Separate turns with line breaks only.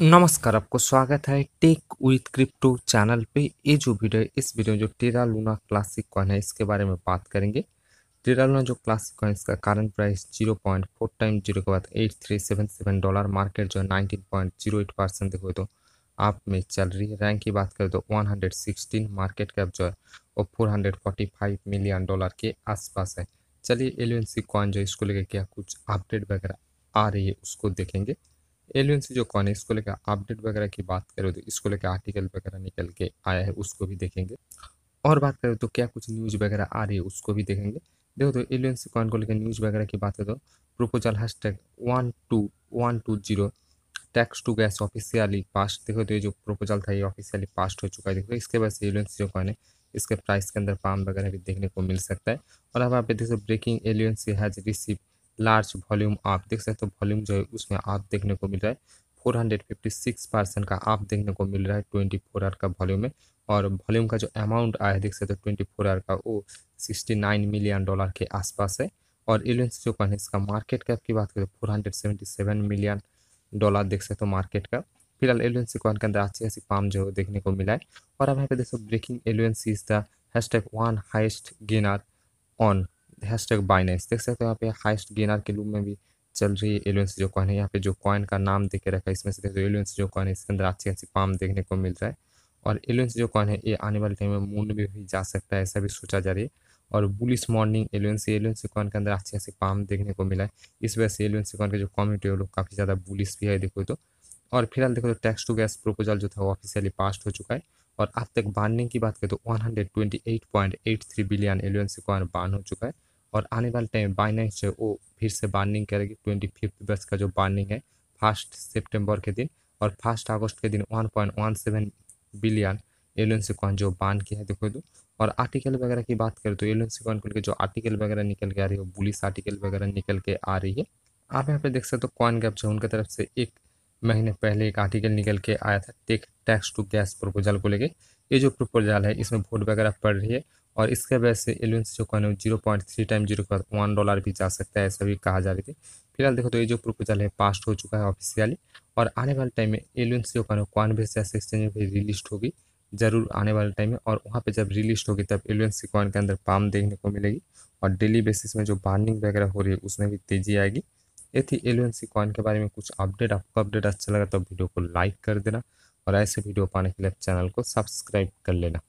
नमस्कार आपको स्वागत है टेक विथ क्रिप्टो चैनल पे ये जो वीडियो है इस वीडियो में जो टेरा लूना क्लासिक कॉइन है इसके बारे में बात करेंगे टेरा लूना जो क्लासिक कॉइन इसका current price zero point four time zero के बाद eight three seven seven dollar market जो है nineteen point zero eight percent देखो तो आप में चल रही है रैंक की बात करें तो one hundred sixteen market cap जो है वो four hundred forty five million dollar के आसपास है चलिए एल कॉइन जो इसको लेकर क्या कुछ अपडेट वगैरह आ रही है उसको देखेंगे एलियन से जो कॉनिक्स को लेकर अपडेट वगैरह की बात करें तो इसको लेकर आर्टिकल वगैरह निकल के आया है उसको भी देखेंगे और बात करें तो क्या कुछ न्यूज़ वगैरह आ रही है उसको भी देखेंगे देखो तो एलियन से कॉइन को लेकर न्यूज़ वगैरह की बात है तो proposal hash tag one two one two zero tax to gas officially pass देखो तो ये जो प्रोपोजल था ये ऑफिशियली पास हो चुका है देखो इसके बाद से जो कौन है इसके प्राइस के अंदर पाम वगैरह भी देखने को मिल सकता है और अब आप देखो breaking aliens has receive large volume आप देख सकते हो तो वॉल्यूम जो है उसमें आप देखने को मिल रहा है four hundred fifty six percent का आप देखने को मिल रहा है ट्वेंटी फोर आर का वॉल्यूम में और वॉल्यूम का जो अमाउंट आया है देख सकते हो ट्वेंटी फोर आवर का वो सिक्सटी नाइन मिलियन डॉलर के आसपास है और एलियंस जो कौन इसका मार्केट कैप की बात करें तो four hundred seventy seven million dollar देख सकते हो मार्केट का फिलहाल एलियन सिक्वन के अंदर अच्छी खासी पाम जो देखने को मिला है और अब यहाँ पे देखो breaking aliens is the hash one highest gainer on hash tag Binance देख सकते हो यहाँ पे हाइस्ट गेनर के लूप में भी चल रही है एलुएंस जो कॉइन है यहाँ पे जो कॉइन का नाम देखे रखा है इसमें से देखो एलुएंस जो कॉइन है इसके अंदर अच्छी अच्छी पाम देखने को मिल रहा है और एलुएंस जो कॉइन है ये आने वाले टाइम में मून में भी जा सकता है ऐसा भी सोचा जा रही है और bullish morning aliens aliens coin के अंदर अच्छे अच्छी पाम देखने को मिला है इस वजह से एलियंस कॉइन का जो कम्युनिटी है वो लोग काफ़ी ज़्यादा बुलिस भी है देखो तो और फिलहाल देखो तो टैक्स टू गैस प्रपोजल जो था वो ऑफिशियली पास हो चुका है और अब तक बानने की बात करें तो थ्री बिलियन एलुएंस कॉइन बान हो चुका है और आने वाले टाइम बाइनेंस है वो फिर से बार्निंग करेगी ट्वेंटी फिफ्थ बस का जो बार्निंग है फर्स्ट सेप्टेम्बर के दिन और फर्स्ट अगस्त के दिन one point one seven billion aliens coin जो बान किया है देखो दो तो। और आर्टिकल वगैरह की बात करें तो एलेंसी कॉइन के जो आर्टिकल वगैरह निकल के आ रही है बुलिस आर्टिकल वगैरह निकल के आ रही है आप यहाँ पे देख सकते हो तो कॉइन गैप जो उनके तरफ से एक महीने पहले एक आर्टिकल निकल के आया था टेक टैक्स टू गैस प्रपोजल को लेके ये जो प्रपोजल है इसमें वोट वगैरह पड़ रही है और इसके वजह से एलिवेंस जो कॉइन है zero point three time zero के वन डॉलर भी जा सकता है ऐसा भी कहा जा रही थी फिलहाल देखो तो ये जो प्रपोजल है पास्ट हो चुका है ऑफिशियली और आने वाले टाइम में एलिवेंस जो कॉइन है कॉइन बेस जैसे एक्सचेंज में रिलीज होगी ज़रूर आने वाले टाइम में और वहाँ पर जब रिलीज होगी तब एलिवेंस की कॉइन के अंदर पाम देखने को मिलेगी और डेली बेसिस में जो बार्निंग वगैरह हो रही है उसमें भी तेज़ी आएगी ये थी एलुएनसी कॉइन के बारे में कुछ अपडेट आपको अपडेट अच्छा लगा तो वीडियो को लाइक कर देना और ऐसे वीडियो पाने के लिए चैनल को सब्सक्राइब कर लेना